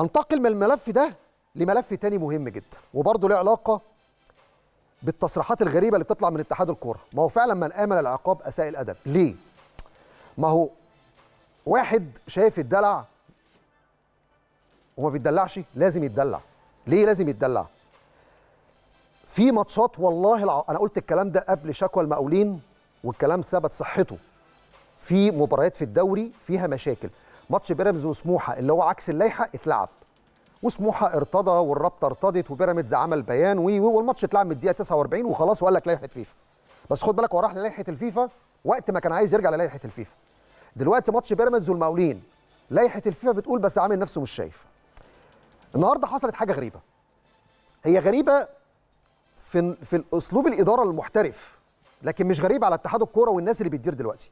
انتقل من الملف ده لملف تاني مهم جدا وبرضه له علاقه بالتصريحات الغريبه اللي بتطلع من اتحاد الكوره ما هو فعلا من امن العقاب اساء الادب ليه ما هو واحد شايف الدلع وما بيتدلعش لازم يتدلع ليه لازم يتدلع في ماتشات والله الع... انا قلت الكلام ده قبل شكوى المقاولين والكلام ثبت صحته في مباريات في الدوري فيها مشاكل ماتش بيراميدز وسموحه اللي هو عكس اللائحه اتلعب وسموحه ارتضى والرابطه ارتضت وبيراميدز عمل بيان والماتش اتلعب من الدقيقه 49 وخلاص وقال لك لائحه فيفا بس خد بالك هو راح للائحه الفيفا وقت ما كان عايز يرجع للائحه الفيفا دلوقتي ماتش بيراميدز والمقاولين لائحه الفيفا بتقول بس عامل نفسه مش شايف النهارده حصلت حاجه غريبه هي غريبه في في اسلوب الاداره المحترف لكن مش غريبه على اتحاد الكوره والناس اللي بتدير دلوقتي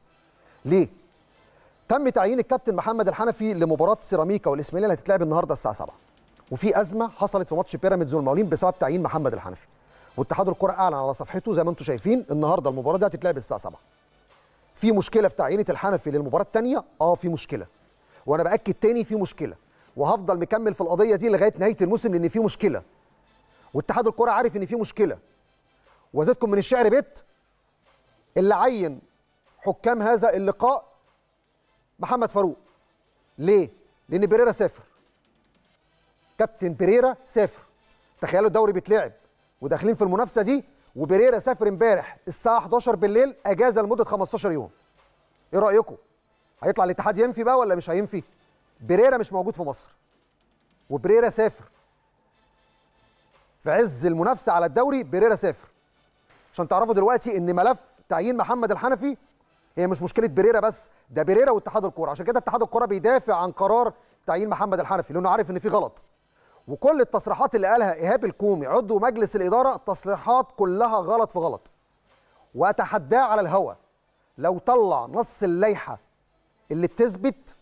ليه تم تعيين الكابتن محمد الحنفي لمباراه سيراميكا والاسماعيليه اللي هتتلعب النهارده الساعه 7 وفي ازمه حصلت في ماتش بيراميدز والمقاولين بسبب تعيين محمد الحنفي واتحاد الكره اعلن على صفحته زي ما انتم شايفين النهارده المباراه دي هتتلعب الساعه 7 في مشكله في تعيينه الحنفي للمباراه الثانيه اه في مشكله وانا باكد تاني في مشكله وهفضل مكمل في القضيه دي لغايه نهايه الموسم لان في مشكله واتحاد الكره عارف ان في مشكله وزيدكم من الشعر بيت اللي عين حكام هذا اللقاء محمد فاروق ليه؟ لأن بيريرا سافر كابتن بيريرا سافر تخيلوا الدوري بيتلعب وداخلين في المنافسة دي وبيريرا سافر امبارح الساعة 11 بالليل أجازة لمدة 15 يوم إيه رأيكم؟ هيطلع الاتحاد ينفي بقى ولا مش هينفي؟ بيريرا مش موجود في مصر وبريرا سافر في عز المنافسه على الدوري بريرا سافر عشان تعرفوا دلوقتي ان ملف تعيين محمد الحنفي هي مش مشكله بيريرا بس ده بيريرا واتحاد الكوره عشان كده اتحاد الكوره بيدافع عن قرار تعيين محمد الحنفي لانه عارف ان في غلط وكل التصريحات اللي قالها ايهاب الكومي عضو مجلس الاداره التصريحات كلها غلط في غلط واتحداه على الهوى لو طلع نص اللائحه اللي بتثبت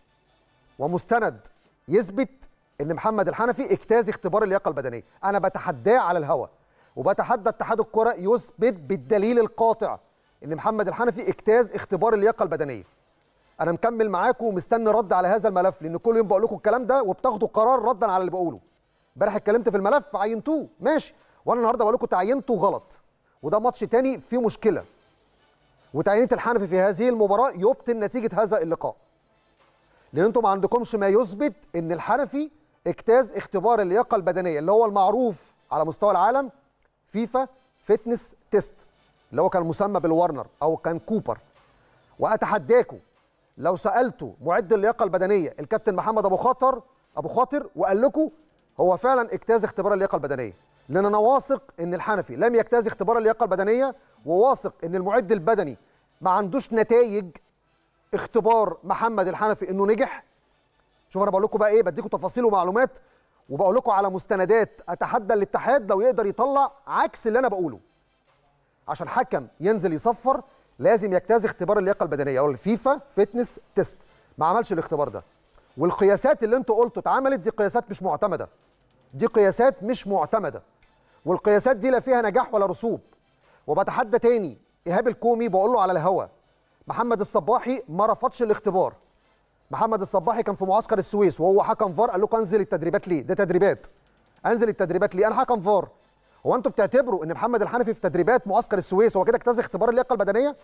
ومستند يثبت ان محمد الحنفي اجتاز اختبار اللياقه البدنيه انا بتحداه على الهوى وبتحدى اتحاد الكره يثبت بالدليل القاطع ان محمد الحنفي اجتاز اختبار اللياقه البدنيه انا مكمل معاكم ومستني رد على هذا الملف لان كل يوم بقول لكم الكلام ده وبتاخدوا قرار ردا على اللي بقوله امبارح اتكلمت في الملف عينتوه ماشي وانا النهارده بقول لكم تعينته غلط وده ماتش تاني فيه مشكله وتعيينه الحنفي في هذه المباراه يبطل نتيجه هذا اللقاء لان انتم ما عندكمش ما يثبت ان الحنفي اجتاز اختبار اللياقه البدنيه اللي هو المعروف على مستوى العالم فيفا فتنس تيست اللي هو كان مسمى بالورنر او كان كوبر واتحداكوا لو سالتوا معد اللياقه البدنيه الكابتن محمد ابو خاطر ابو خاطر وقال لكم هو فعلا اجتاز اختبار اللياقه البدنيه لان انا واثق ان الحنفي لم يجتاز اختبار اللياقه البدنيه وواثق ان المعد البدني ما عندوش نتائج اختبار محمد الحنفي انه نجح شوف انا بقول لكم بقى ايه بديكم تفاصيل ومعلومات وبقول لكم على مستندات اتحدى الاتحاد لو يقدر يطلع عكس اللي انا بقوله عشان حكم ينزل يصفر لازم يجتاز اختبار اللياقه البدنيه او الفيفا فتنس تيست ما عملش الاختبار ده والقياسات اللي انتوا قلتوا اتعملت دي قياسات مش معتمده دي قياسات مش معتمده والقياسات دي لا فيها نجاح ولا رسوب وبتحدى تاني ايهاب الكومي بقول له على الهوا محمد الصباحي ما رفضش الاختبار محمد الصباحي كان في معسكر السويس وهو حكم فار قال له انزل التدريبات ليه ده تدريبات انزل التدريبات ليه انا حكم فار هو انتوا بتعتبروا ان محمد الحنفي في تدريبات معسكر السويس هو كده اجتاز اختبار اللياقه البدنيه